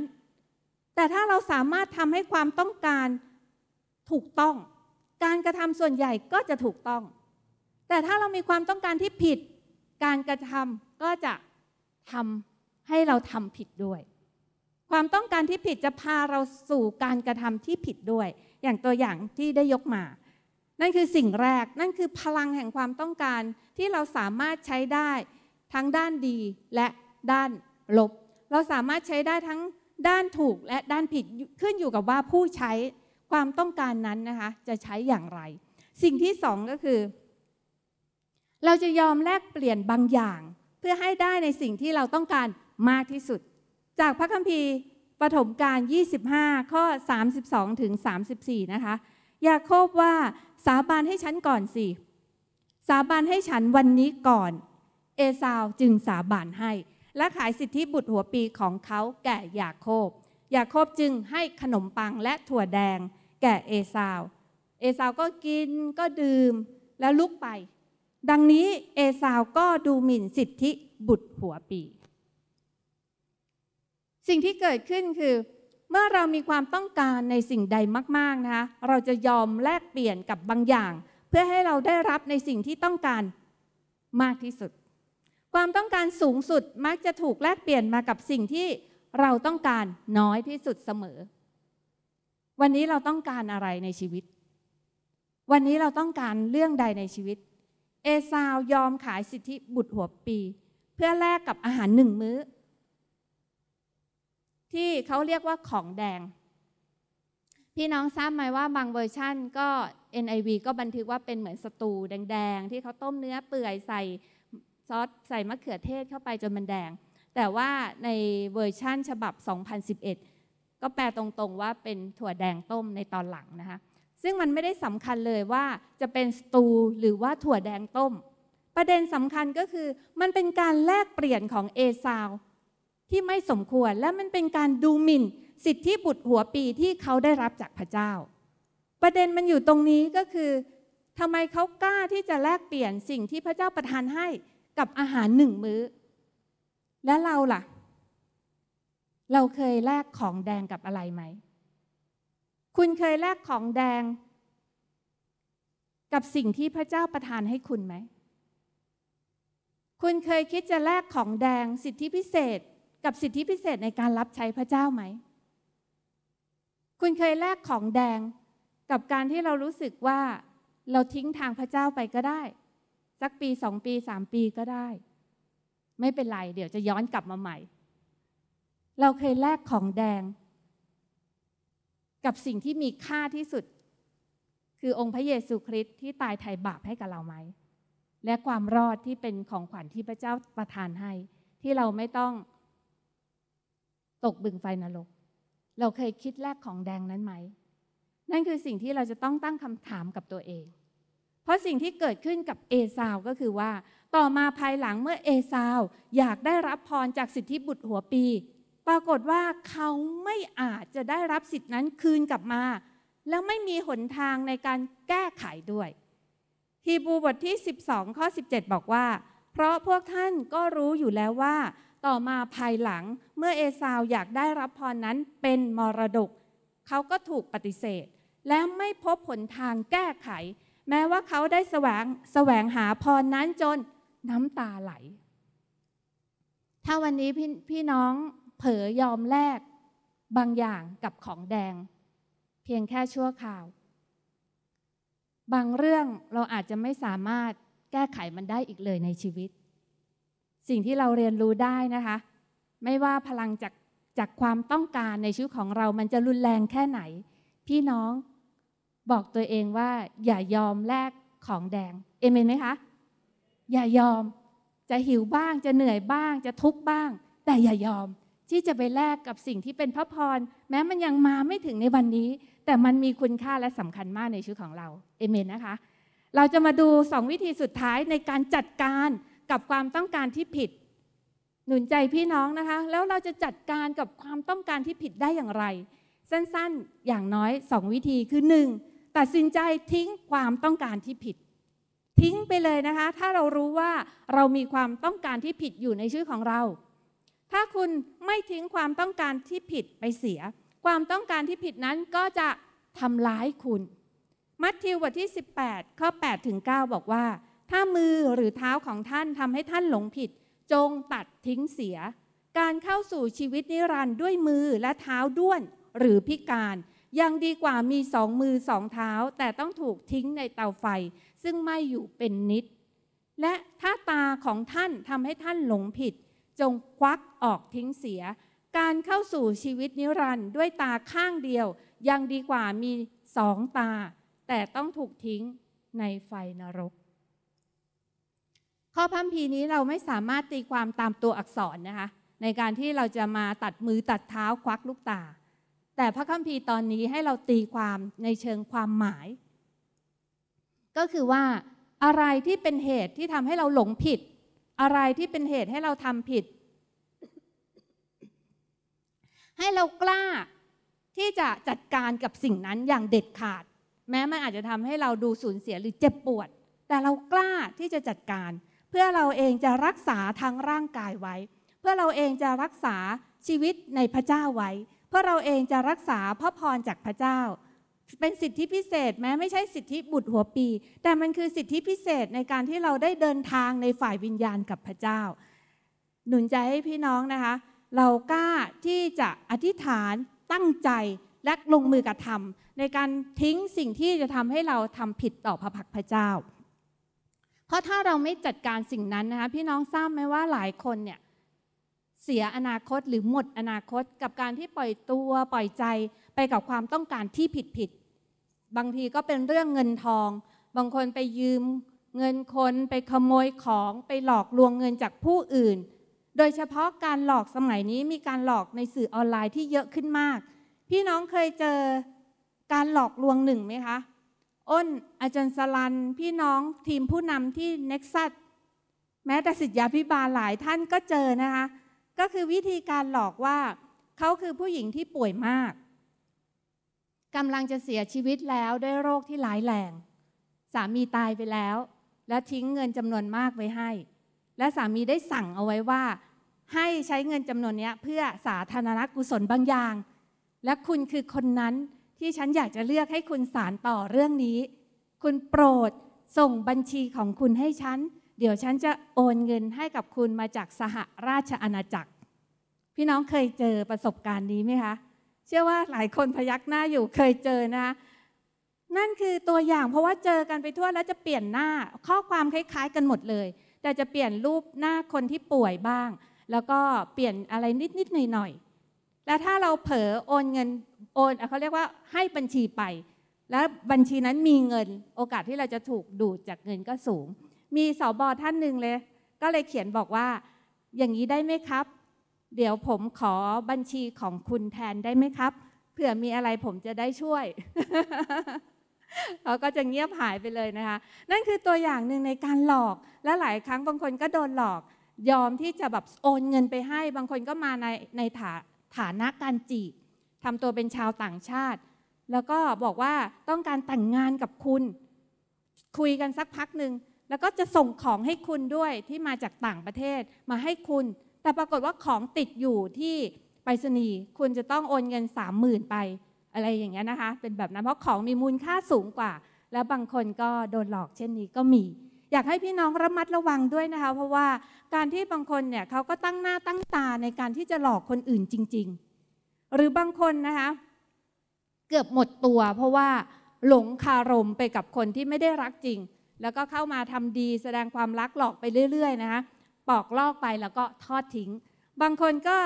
Speaker 1: แต่ถ้าเราสามารถทำให้ความต้องการถูกต้อง การกระทำส่วนใหญ่ก็จะถูกต้อง แต่ถ้าเรามีความต้องการที่ผิด การกระทำก็จะทำให้เราทำผิดด้วย ความต้องการที่ผิดจะพาเราสู่การกระทำที่ผิดด้วย อย่างตัวอย่างที่ได้ยกมา นั่นคือสิ่งแรกนั่นคือพลังแห่งความต้องการที่เราสามารถใช้ได้ ทั้งด้านดีและด้านลบ เราสามารถใช้ได้ทั้งด้านถูกและด้านผิดขึ้นอยู่กับว่าผู้ใช้ความต้องการนั้นนะคะจะใช้อย่างไร สิ่งที่สองก็คือ เราจะยอมแลกเปลี่ยนบางอย่าง เพื่อให้ได้ในสิ่งที่เราต้องการมากที่สุด จากพระคัมภีร์ปฐมกาล25 ข้อ 32 ถึง 34 นะคะ ยาโคบว่าสาบานให้ฉันก่อนสิสาบานให้ฉันวันนี้ก่อน เอซาวจึงสาบานให้ และขายสิทธิบุตรหัวปีของเขาแก่ยาโคบยาโคบจึงให้ขนมปังและถั่วแดงแก่เอซาว เอซาวก็กินก็ดื่มแล้วลุกไป ดังนี้เอซาวก็ดูหมิ่นสิทธิบุตรหัวปีสิ่งที่เกิดขึ้นคือ เมื่อเรามีความต้องการในสิ่งใดมากๆนะคะเราจะยอมแลกเปลี่ยนกับบางอย่าง เพื่อให้เราได้รับในสิ่งที่ต้องการมากที่สุด ความต้องการสูงสุดมักจะถูกแลกเปลี่ยนมากับสิ่งที่เราต้องการน้อยที่สุดเสมอ วันนี้เราต้องการอะไรในชีวิต วันนี้เราต้องการเรื่องใดในชีวิต เอซาวยอมขายสิทธิบุตรหัวปี เพื่อแลกกับอาหารหนึ่งมื้อที่เขาเรียกว่าของแดง พี่น้องทราบไหมว่าบางเวอร์ชั่นก็ NIV ก็บันทึกว่าเป็นเหมือนสตูแดงๆ ที่เขาต้มเนื้อเปื่อยใส่ซอสใส่มะเขือเทศเข้าไปจนมันแดง แต่ว่าในเวอร์ชั่นฉบับ 2011 ก็แปลตรงๆว่าเป็นถั่วแดงต้มในตอนหลังนะคะซึ่งมันไม่ได้สำคัญเลยว่าจะเป็นสตูหรือว่าถั่วแดงต้ม ประเด็นสำคัญก็คือมันเป็นการแลกเปลี่ยนของเอซาวที่ไม่สมควรและมันเป็นการดูหมิ่น สิทธิบุตรหัวปีที่เขาได้รับจากพระเจ้า ประเด็นมันอยู่ตรงนี้ก็คือทำไมเขากล้าที่จะแลกเปลี่ยนสิ่งที่พระเจ้าประทานให้กับอาหารหนึ่งมื้อ และเราล่ะ เราเคยแลกของแดงกับอะไรไหม คุณเคยแลกของแดง กับสิ่งที่พระเจ้าประทานให้คุณไหม คุณเคยคิดจะแลกของแดง สิทธิพิเศษกับสิทธิพิเศษในการรับใช้พระเจ้าไหม คุณเคยแลกของแดงกับการที่เรารู้สึกว่า เราทิ้งทางพระเจ้าไปก็ได้ สักปีสองปีสามปีก็ได้ ไม่เป็นไร เดี๋ยวจะย้อนกลับมาใหม่ เราเคยแลกของแดง กับสิ่งที่มีค่าที่สุดคือองค์พระเยซูคริสต์ที่ตายไถ่บาปให้กับเราไหม และความรอดที่เป็นของขวัญที่พระเจ้าประทานให้ที่เราไม่ต้องตกบึงไฟนรก เราเคยคิดแลกของแดงนั้นไหม นั่นคือสิ่งที่เราจะต้องตั้งคำถามกับตัวเอง เพราะสิ่งที่เกิดขึ้นกับเอซาว ก็คือว่า ต่อมาภายหลังเมื่อเอซาว อยากได้รับพรจากสิทธิบุตรหัวปี ปรากฏว่าเขาไม่อาจจะได้รับสิทธินั้นคืนกลับมา แล้วไม่มีหนทางในการแก้ไขด้วย ฮีบูบทที่ 12ข้อ17 บอกว่า เพราะพวกท่านก็รู้อยู่แล้วว่าต่อมาภายหลังเมื่อเอซาวอยากได้รับพรนั้นเป็นมรดกเขาก็ถูกปฏิเสธ และไม่พบผลทางแก้ไข แม้ว่าเขาได้แสวงแสวงหาพรนั้นจนน้ำตาไหล ถ้าวันนี้พี่พี่น้องเผลอยอมแลกบางอย่างกับของแดง เพียงแค่ชั่วคราว บางเรื่องเราอาจจะไม่สามารถแก้ไขมันได้อีกเลยในชีวิตสิ่งที่เราเรียนรู้ได้นะคะ ไม่ว่าพลังจากจากความต้องการในชีวิตของเรา มันจะรุนแรงแค่ไหน พี่น้องบอกตัวเองว่าอย่ายอมแลกของแดงเอเมนไหมคะอย่ายอมจะหิวบ้าง จะเหนื่อยบ้าง จะทุกบ้าง แต่อย่ายอมที่จะไปแลกกับสิ่งที่เป็นพระพร แม้มันยังมาไม่ถึงในวันนี้ แต่มันมีคุณค่าและสำคัญมากในชีวิตของเราเอเมนนะคะเราจะมาดูสองวิธีสุดท้ายในการจัดการกับความต้องการที่ผิด หนุนใจพี่น้องนะคะ แล้วเราจะจัดการกับความต้องการที่ผิดได้อย่างไร สั้นๆอย่างน้อย 2 วิธีคือ 1. ตัดสินใจทิ้งความต้องการที่ผิด ทิ้งไปเลยนะคะ ถ้าเรารู้ว่าเรามีความต้องการที่ผิดอยู่ในชื่อของเรา ถ้าคุณไม่ทิ้งความต้องการที่ผิดไปเสีย ความต้องการที่ผิดนั้นก็จะทำร้ายคุณ มัทธิวบทที่ 18ข้อ8ถึง9บอกว่าถ้ามือหรือเท้าของท่านทำให้ท่านหลงผิดจงตัดทิ้งเสีย การเข้าสู่ชีวิตนิรันด์ด้วยมือและเท้าด้วนหรือพิการ ยังดีกว่ามีสองมือสองเท้า แต่ต้องถูกทิ้งในเตาไฟซึ่งไม่อยู่เป็นนิด และถ้าตาของท่านทำให้ท่านหลงผิด จงควักออกทิ้งเสีย การเข้าสู่ชีวิตนิรันด์ด้วยตาข้างเดียว ยังดีกว่ามีสองตา แต่ต้องถูกทิ้งในไฟนรกข้อพัมพีนี้เราไม่สามารถตีความตามตัวอักษรนะคะในการที่เราจะมาตัดมือตัดเท้าควักลูกตา แต่พระคัมภีร์ตอนนี้ให้เราตีความในเชิงความหมาย ก็คือว่าอะไรที่เป็นเหตุที่ทำให้เราหลงผิด อะไรที่เป็นเหตุให้เราทำผิด ให้เรากล้าที่จะจัดการกับสิ่งนั้นอย่างเด็ดขาด แม้มันอาจจะทำให้เราดูสูญเสียหรือเจ็บปวด แต่เรากล้าที่จะจัดการพื่อเราเองจะรักษาทางร่างกายไว้ เพื่อเราเองจะรักษาชีวิตในพระเจ้าไว้ เพื่อเราเองจะรักษาพระพรจากพระเจ้า เป็นสิทธิพิเศษแม้ไม่ใช่สิทธิบุตรหัวปี แต่มันคือสิทธิพิเศษในการที่เราได้เดินทางในฝ่ายวิญญาณกับพระเจ้า หนุนใจให้พี่น้องนะคะ เรากล้าที่จะอธิษฐานตั้งใจและลงมือกระทำในการทิ้งสิ่งที่จะทำให้เราทำผิดต่อพระพักพระเจ้าราะถ้าเราไม่จัดการสิ่งนั้นนะคะพี่น้องทราบไหมว่าหลายคนเนี่ยเสียอนาคตหรือหมดอนาคต กับการที่ปล่อยตัวปล่อยใจไปกับความต้องการที่ผิดผิดบางทีก็เป็นเรื่องเงินทอง บางคนไปยืมเงินคน ไปขโมยของไปหลอกลวงเงินจากผู้อื่น โดยเฉพาะการหลอกสมัยนี้มีการหลอกในสื่อออนไลน์ที่เยอะขึ้นมาก พี่น้องเคยเจอการหลอกลวงหนึ่งไหมคะอ้นอาจารย์สลันพี่น้องทีมผู้นำที่เน็กซัสแม้แต่สิทธยาพิบาลหลายท่านก็เจอนะคะก็คือวิธีการหลอกว่า เขาคือผู้หญิงที่ป่วยมากกำลังจะเสียชีวิตแล้วด้วยโรคที่หลายแห่งสามีตายไปแล้ว และทิ้งเงินจำนวนมากไว้ให้ และสามีได้สั่งเอาไว้ว่า ให้ใช้เงินจำนวนนี้เพื่อสาธารณกุศลบางอย่าง และคุณคือคนนั้นที่ฉันอยากจะเลือกให้คุณสารต่อเรื่องนี้ คุณโปรดส่งบัญชีของคุณให้ฉัน เดี๋ยวฉันจะโอนเงินให้กับคุณมาจากสหราชอาณาจักร พี่น้องเคยเจอประสบการณ์นี้ไหมคะ เชื่อว่าหลายคนพยักหน้าอยู่เคยเจอนะ นั่นคือตัวอย่างเพราะว่าเจอกันไปทั่วแล้วจะเปลี่ยนหน้าข้อความคล้าย ๆกันหมดเลย แต่จะเปลี่ยนรูปหน้าคนที่ป่วยบ้าง แล้วก็เปลี่ยนอะไรนิดๆหน่อยๆแล้วถ้าเราเผลอโอนเงินโอนเขาเรียกว่าให้บัญชีไป แล้วบัญชีนั้นมีเงิน โอกาสที่เราจะถูกดูดจากเงินก็สูง มีสอบอท่านหนึ่งเลย ก็เลยเขียนบอกว่า อย่างนี้ได้ไหมครับ เดี๋ยวผมขอบัญชีของคุณแทนได้ไหมครับ เผื่อมีอะไรผมจะได้ช่วย เขาก็จะเงียบหายไปเลยนะคะนั่นคือตัวอย่างหนึ่งในการหลอกและหลายครั้งบางคนก็โดนหลอก ยอมที่จะแบบโอนเงินไปให้บางคนก็มาในในฐาฐานะการจีบทำตัวเป็นชาวต่างชาติ แล้วก็บอกว่าต้องการแต่งงานกับคุณ คุยกันสักพักหนึ่งแล้วก็จะส่งของให้คุณด้วยที่มาจากต่างประเทศมาให้คุณ แต่ปรากฏว่าของติดอยู่ที่ไปรษณีย์ คุณจะต้องโอนเงินสามหมื่นไปอะไรอย่างเงี้ยนะคะ เป็นแบบนั้น เพราะของมีมูลค่าสูงกว่า แล้วบางคนก็โดนหลอกเช่นนี้ก็มีอยากให้พี่น้องระมัดระวังด้วยนะคะ เพราะว่าการที่บางคนเนี่ยเขาก็ตั้งหน้าตั้งตา ในการที่จะหลอกคนอื่นจริงๆ หรือบางคนนะคะเกือบหมดตัว เพราะว่าหลงคารมไปกับคนที่ไม่ได้รักจริง แล้วก็เข้ามาทำดีแสดงความรักหลอกไปเรื่อยๆนะคะปอกลอกไปแล้วก็ทอดทิ้ง บางคนก็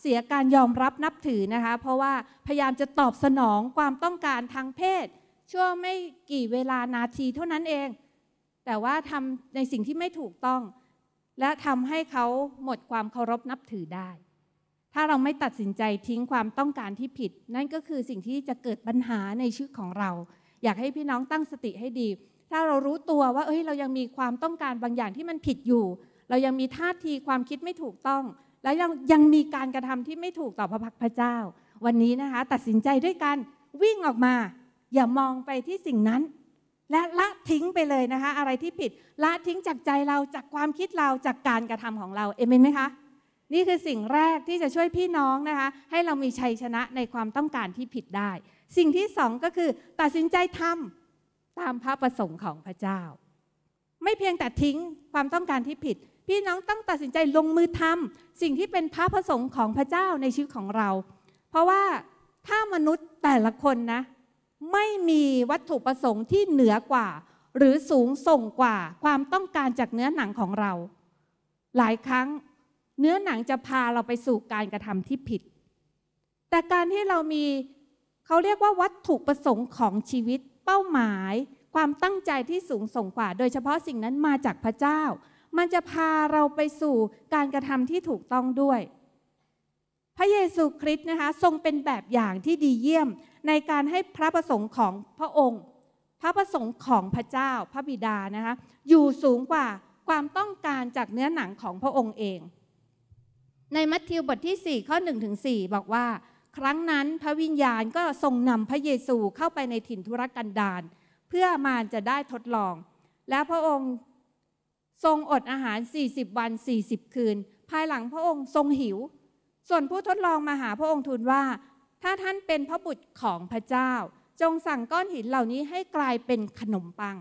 Speaker 1: เสียการยอมรับนับถือนะคะเพราะว่าพยายามจะตอบสนองความต้องการทางเพศชั่วไม่กี่เวลานาทีเท่านั้นเองแต่ว่าทำในสิ่งที่ไม่ถูกต้อง และทำให้เขาหมดความเคารพนับถือได้ ถ้าเราไม่ตัดสินใจทิ้งความต้องการที่ผิด นั่นก็คือสิ่งที่จะเกิดปัญหาในชีวิตของเรา อยากให้พี่น้องตั้งสติให้ดี ถ้าเรารู้ตัวว่า เอ้ยเรายังมีความต้องการบางอย่างที่มันผิดอยู่ เรายังมีท่าทีความคิดไม่ถูกต้อง แล้วยังยังมีการกระทำที่ไม่ถูกต่อพระพักพระเจ้า วันนี้นะคะ ตัดสินใจด้วยกันวิ่งออกมา อย่ามองไปที่สิ่งนั้นและละทิ้งไปเลยนะคะ อะไรที่ผิด ละทิ้งจากใจเราจากความคิดเราจากการกระทำของเราเอเมนไหมคะนี่คือสิ่งแรกที่จะช่วยพี่น้องนะคะ ให้เรามีชัยชนะในความต้องการที่ผิดได้ สิ่งที่สองก็คือ ตัดสินใจทำตามพระประสงค์ของพระเจ้า ไม่เพียงแต่ทิ้งความต้องการที่ผิด พี่น้องต้องตัดสินใจลงมือทำ สิ่งที่เป็นพระประสงค์ของพระเจ้าในชีวิตของเรา เพราะว่าถ้ามนุษย์แต่ละคนนะไม่มีวัตถุประสงค์ที่เหนือกว่า หรือสูงส่งกว่าความต้องการจากเนื้อหนังของเรา หลายครั้งเนื้อหนังจะพาเราไปสู่การกระทำที่ผิด แต่การที่เรามีเขาเรียกว่าวัตถุประสงค์ของชีวิตเป้าหมาย ความตั้งใจที่สูงส่งกว่า โดยเฉพาะสิ่งนั้นมาจากพระเจ้า มันจะพาเราไปสู่การกระทำที่ถูกต้องด้วย พระเยซูคริสต์นะคะทรงเป็นแบบอย่างที่ดีเยี่ยมในการให้พระประสงค์ของพระองค์ พระประสงค์ของพระเจ้าพระบิดานะคะ อยู่สูงกว่าความต้องการจากเนื้อหนังของพระองค์เอง ในมัทธิวบทที่4ข้อ1ถึง4บอกว่า ครั้งนั้นพระวิญญาณก็ทรงนำพระเยซูเข้าไปในถิ่นธุรกันดารเพื่อมารจะได้ทดลอง และพระองค์ทรงอดอาหาร 40 วัน 40 คืน ภายหลังพระองค์ทรงหิว ส่วนผู้ทดลองมาหาพระองค์ทูลว่าถ้าท่านเป็นพระบุตรของพระเจ้า จงสั่งก้อนหินเหล่านี้ให้กลายเป็นขนมปัง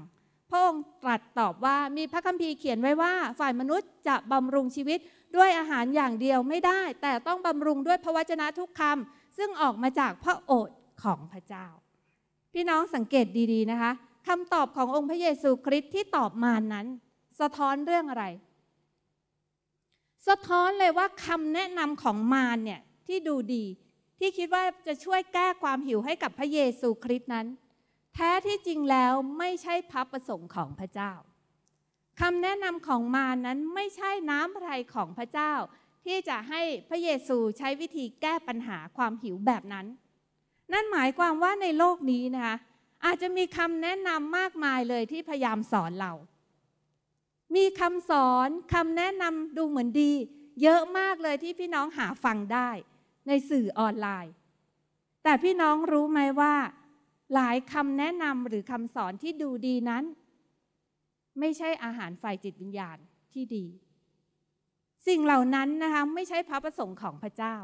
Speaker 1: พระองค์ตรัสตอบว่ามีพระคัมภีร์เขียนไว้ว่าฝ่ายมนุษย์จะบำรุงชีวิตด้วยอาหารอย่างเดียวไม่ได้ แต่ต้องบำรุงด้วยพระวจนะทุกคำซึ่งออกมาจากพระโอษฐ์ของพระเจ้า พี่น้องสังเกตดีๆนะคะคำตอบขององค์พระเยซูคริสต์ที่ตอบมานั้น สะท้อนเรื่องอะไร สะท้อนเลยว่าคำแนะนำของมารเนี่ยที่ดูดีที่คิดว่าจะช่วยแก้ความหิวให้กับพระเยซูคริสต์นั้น แท้ที่จริงแล้วไม่ใช่พระประสงค์ของพระเจ้าคำแนะนำของมานั้นไม่ใช่น้ำไระของพระเจ้า ที่จะให้พระเยซูใช้วิธีแก้ปัญหาความหิวแบบนั้น นั่นหมายความว่าในโลกนี้นะคะอาจจะมีคำแนะนำมากมายเลยที่พยายามสอนเรา มีคำสอนคำแนะนำดูเหมือนดี เยอะมากเลยที่พี่น้องหาฟังได้ในสื่อออนไลน์ แต่พี่น้องรู้ไหมว่า หลายคำแนะนำหรือคำสอนที่ดูดีนั้น ไม่ใช่อาหารฝ่ายจิตวิญญาณที่ดี สิ่งเหล่านั้นนะคะไม่ใช่พระประสงค์ของพระเจ้า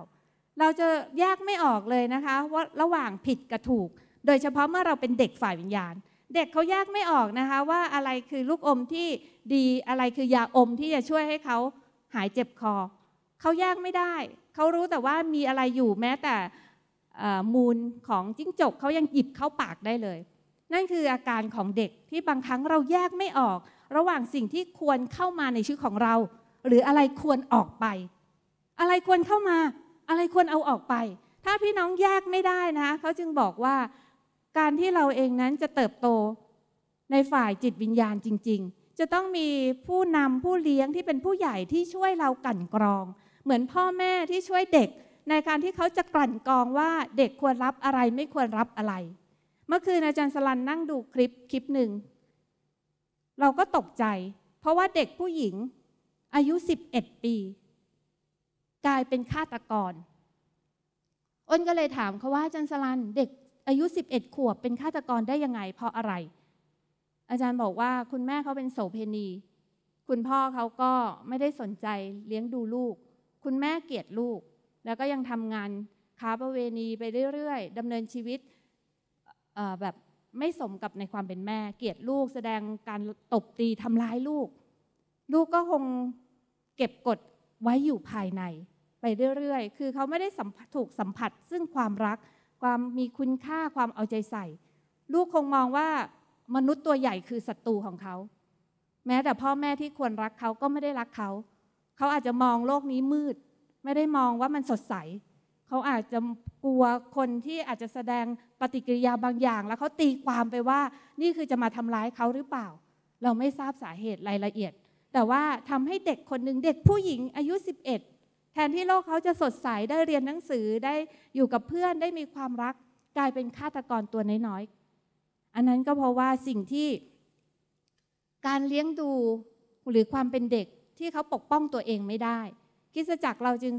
Speaker 1: เราจะแยกไม่ออกเลยนะคะ ว่าระหว่างผิดกับถูก โดยเฉพาะเมื่อเราเป็นเด็กฝ่ายวิญญาณ เด็กเขาแยกไม่ออกนะคะว่าอะไรคือลูกอมที่ดีอะไรคือยาอมที่จะช่วยให้เขาหายเจ็บคอเขาแยกไม่ได้ เขารู้แต่ว่ามีอะไรอยู่แม้แต่มูลของจิ้งจกเขายังหยิบเข้าปากได้เลย นั่นคืออาการของเด็กที่บางครั้งเราแยกไม่ออก ระหว่างสิ่งที่ควรเข้ามาในชีวิตของเรา หรืออะไรควรออกไป อะไรควรเข้ามา อะไรควรเอาออกไป ถ้าพี่น้องแยกไม่ได้นะเขาจึงบอกว่าการที่เราเองนั้นจะเติบโตในฝ่ายจิตวิญญาณจริง ๆ จะต้องมีผู้นำผู้เลี้ยงที่เป็นผู้ใหญ่ที่ช่วยเรากั่นกรองเหมือนพ่อแม่ที่ช่วยเด็กในการที่เขาจะกลั่นกรองว่าเด็กควรรับอะไรไม่ควรรับอะไร เมื่อคืนอาจารย์สลันนั่งดูคลิปคลิปหนึ่งเราก็ตกใจ เพราะว่าเด็กผู้หญิงอายุ 11 ปี กลายเป็นฆาตกรอ้นก็เลยถามเขาว่าอาจารย์สลันเด็กอายุ 11 ขวบเป็นฆาตกรได้ยังไงเพราะอะไร อาจารย์บอกว่าคุณแม่เขาเป็นโสเพณีคุณพ่อเขาก็ไม่ได้สนใจเลี้ยงดูลูกคุณแม่เกลียดลูกแล้วก็ยังทำงานค้าประเวณีไปเรื่อยๆดำเนินชีวิตแบบไม่สมกับในความเป็นแม่เกลียดลูกแสดงการตบตีทำร้ายลูก ลูกก็คงเก็บกดไว้อยู่ภายในไปเรื่อยๆ คือเขาไม่ได้ถูกสัมผัสซึ่งความรักความมีคุณค่าความเอาใจใส่ ลูกคงมองว่ามนุษย์ตัวใหญ่คือศัตรูของเขา แม้แต่พ่อแม่ที่ควรรักเขาก็ไม่ได้รักเขาเขาอาจจะมองโลกนี้มืด ไม่ได้มองว่ามันสดใส เขาอาจจะกลัวคนที่อาจจะแสดงปฏิกิริยาบางอย่าง แล้วเขาตีความไปว่านี่คือจะมาทำร้ายเขาหรือเปล่า เราไม่ทราบสาเหตุรายละเอียด แต่ว่าทำให้เด็กคนหนึ่งเด็กผู้หญิงอายุ 11 แทนที่โลกเขาจะสดใสได้เรียนหนังสือได้อยู่กับเพื่อนได้มีความรักกลายเป็นฆาตกรตัวน้อยๆอันนั้นก็เพราะว่าสิ่งที่การเลี้ยงดูหรือความเป็นเด็กที่เขาปกป้องตัวเองไม่ได้กิจจักรเราจึง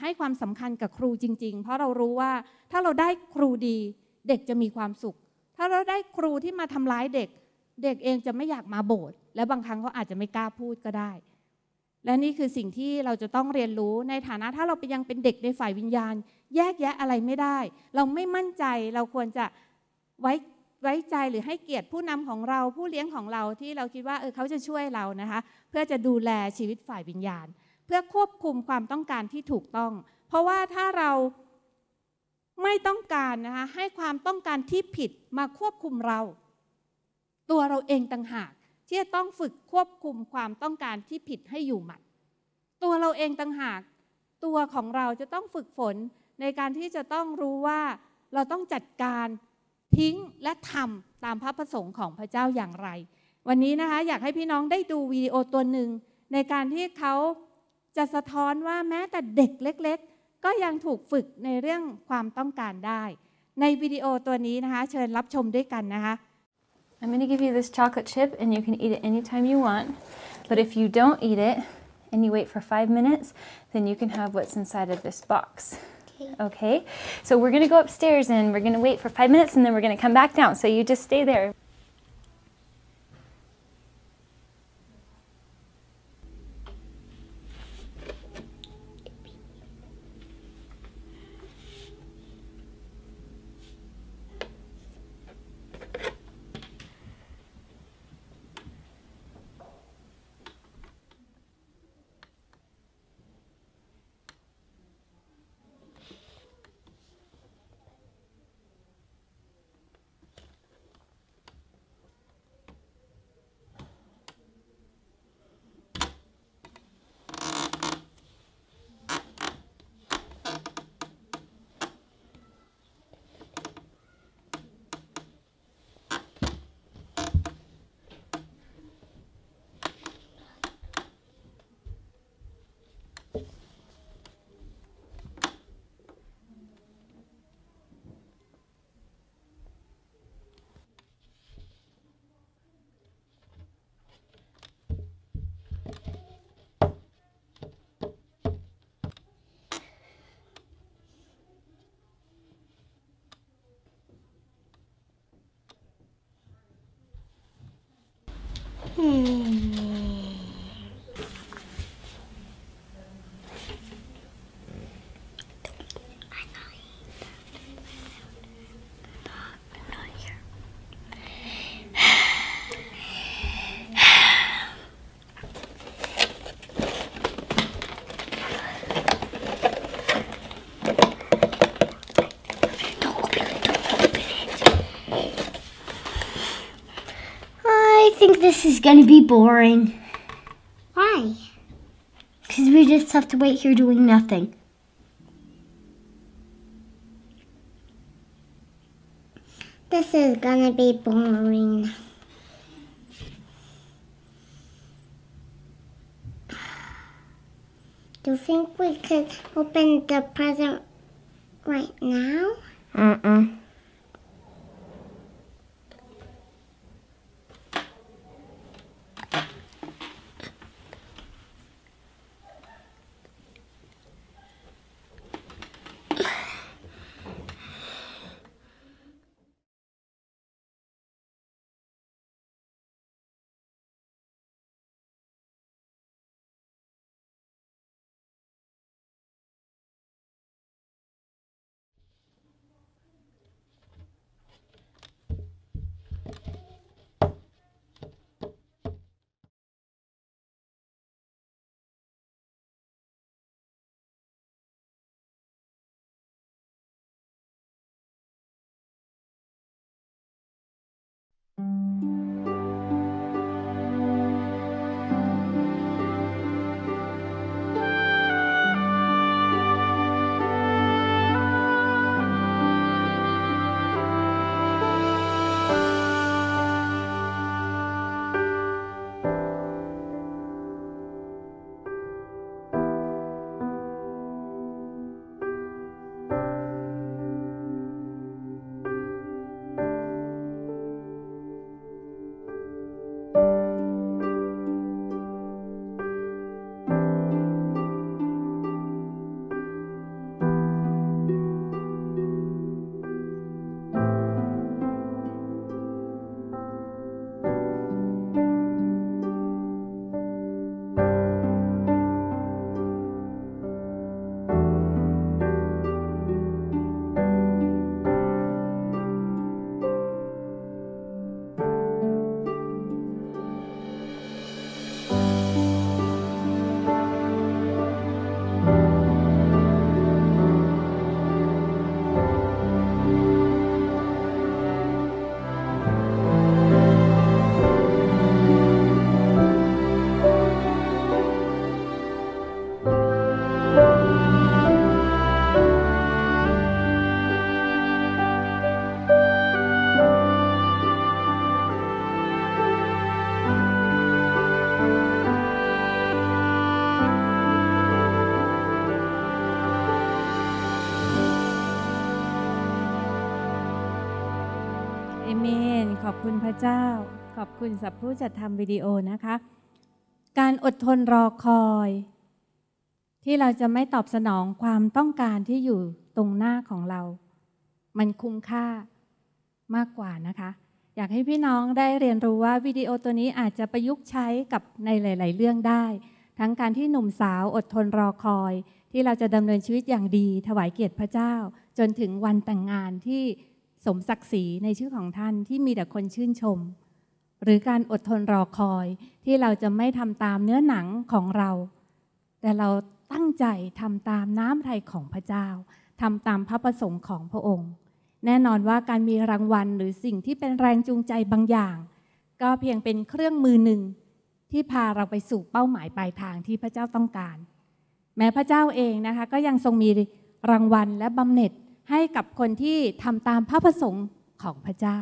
Speaker 1: ให้ความสำคัญกับครูจริง ๆ เพราะเรารู้ว่าถ้าเราได้ครูดีเด็กจะมีความสุข ถ้าเราได้ครูที่มาทำร้ายเด็ก เด็กเองจะไม่อยากมาโบสถ์และบางครั้งเขาอาจจะไม่กล้าพูดก็ได้ และนี่คือสิ่งที่เราจะต้องเรียนรู้ในฐานะถ้าเราเป็นยังเป็นเด็กในฝ่ายวิญญาณแยกแยะอะไรไม่ได้ เราไม่มั่นใจเราควรจะไว้ไว้ใจหรือให้เกียรติผู้นำของเรา ผู้เลี้ยงของเราที่เราคิดว่าเออเขาจะช่วยเรานะคะเพื่อจะดูแลชีวิตฝ่ายวิญญาณ เพื่อควบคุมความต้องการที่ถูกต้อง เพราะว่าถ้าเราไม่ต้องการนะคะให้ความต้องการที่ผิดมาควบคุมเรา ตัวเราเองต่างหาก ที่จะต้องฝึกควบคุมความต้องการที่ผิดให้อยู่หมัดตัวเราเองต่างหาก ตัวของเราจะต้องฝึกฝนในการที่จะต้องรู้ว่าเราต้องจัดการทิ้งและทำตามพระประสงค์ของพระเจ้าอย่างไร วันนี้นะคะอยากให้พี่น้องได้ดูวิดีโอตัวหนึ่งในการที่เขาจะสะท้อนว่าแม้แต่เด็กเล็ก ๆ ก็ยังถูกฝึกในเรื่องความต้องการได้ ในวิดีโอตัวนี้นะคะเชิญรับชมด้วยกันนะคะ I'm going to give you this chocolate chip and you can eat it anytime you want. But if you don't eat it and you wait for five minutes, then you can have what's inside of this box. Okay. So we're going to go upstairs and we're going to wait for five minutes and then we're going to come back down. So you just stay there. Hmm. This is gonna be boring. Why? Because we just have to wait here doing nothing. This is gonna be boring. Do you think we could open the present right now? Uh-uh. ระเจ้า ขอบคุณสับผู้จัดทำวิดีโอนะคะ การอดทนรอคอย ที่เราจะไม่ตอบสนองความต้องการที่อยู่ตรงหน้าของเรา มันคุ้มค่ามากกว่านะคะ อยากให้พี่น้องได้เรียนรู้ว่าวิดีโอตัวนี้อาจจะประยุกต์ใช้กับในหลาย ๆ เรื่องได้ ทั้งการที่หนุ่มสาวอดทนรอคอย ที่เราจะดำเนินชีวิตอย่างดี ถวายเกียรติพระเจ้า จนถึงวันแต่งงานที่สมศักดิ์ศรีในชื่อของท่านที่มีแต่คนชื่นชม หรือการอดทนรอคอยที่เราจะไม่ทำตามเนื้อหนังของเรา แต่เราตั้งใจทำตามน้ำไทยของพระเจ้าทำตามพระประสงค์ของพระองค์ แน่นอนว่าการมีรางวัลหรือสิ่งที่เป็นแรงจูงใจบางอย่าง ก็เพียงเป็นเครื่องมือหนึ่งที่พาเราไปสู่เป้าหมายปลายทางที่พระเจ้าต้องการ แม้พระเจ้าเองนะคะก็ยังทรงมีรางวัลและบำเหน็จให้กับคนที่ทำตามพระประสงค์ของพระเจ้า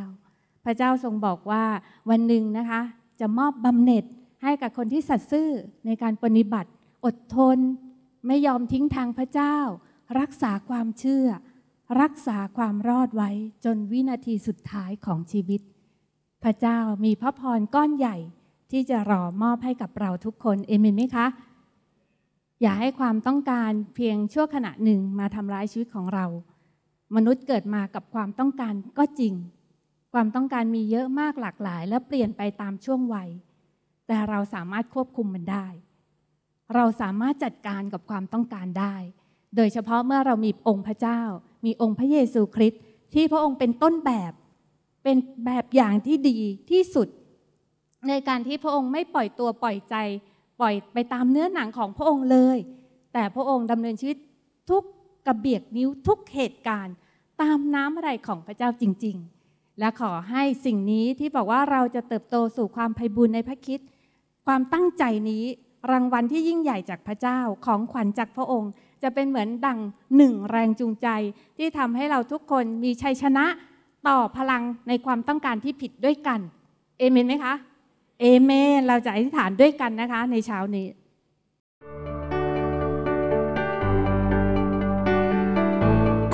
Speaker 1: พระเจ้าทรงบอกว่าวันหนึ่งนะคะจะมอบบำเหน็จให้กับคนที่สัตย์ซื่อในการปฏิบัติอดทน ไม่ยอมทิ้งทางพระเจ้า รักษาความเชื่อ รักษาความรอดไว้จนวินาทีสุดท้ายของชีวิต พระเจ้ามีพระพรก้อนใหญ่ที่จะรอมอบให้กับเราทุกคนเอเมนไหมคะอย่าให้ความต้องการเพียงชั่วขณะหนึ่งมาทำร้ายชีวิตของเรามนุษย์เกิดมากับความต้องการก็จริง ความต้องการมีเยอะมากหลากหลาย และเปลี่ยนไปตามช่วงวัย แต่เราสามารถควบคุมมันได้ เราสามารถจัดการกับความต้องการได้ โดยเฉพาะเมื่อเรามีองค์พระเจ้า มีองค์พระเยซูคริสต์ที่พระองค์เป็นต้นแบบ เป็นแบบอย่างที่ดีที่สุด ในการที่พระองค์ไม่ปล่อยตัวปล่อยใจ ปล่อยไปตามเนื้อหนังของพระองค์เลย แต่พระองค์ดำเนินชีวิตทุกกระเบียกนิ้วทุกเหตุการณ์ตามน้ำอะไรของพระเจ้าจริงๆ และขอให้สิ่งนี้ที่บอกว่าเราจะเติบโตสู่ความไพบุญในพระคิด ความตั้งใจนี้รางวัลที่ยิ่งใหญ่จากพระเจ้าของขวัญจากพระองค์ จะเป็นเหมือนดังหนึ่งแรงจูงใจที่ทำให้เราทุกคนมีชัยชนะต่อพลังในความต้องการที่ผิดด้วยกันเอเมนไหมคะเอเมนเราจะอธิษฐานด้วยกันนะคะในเช้านี้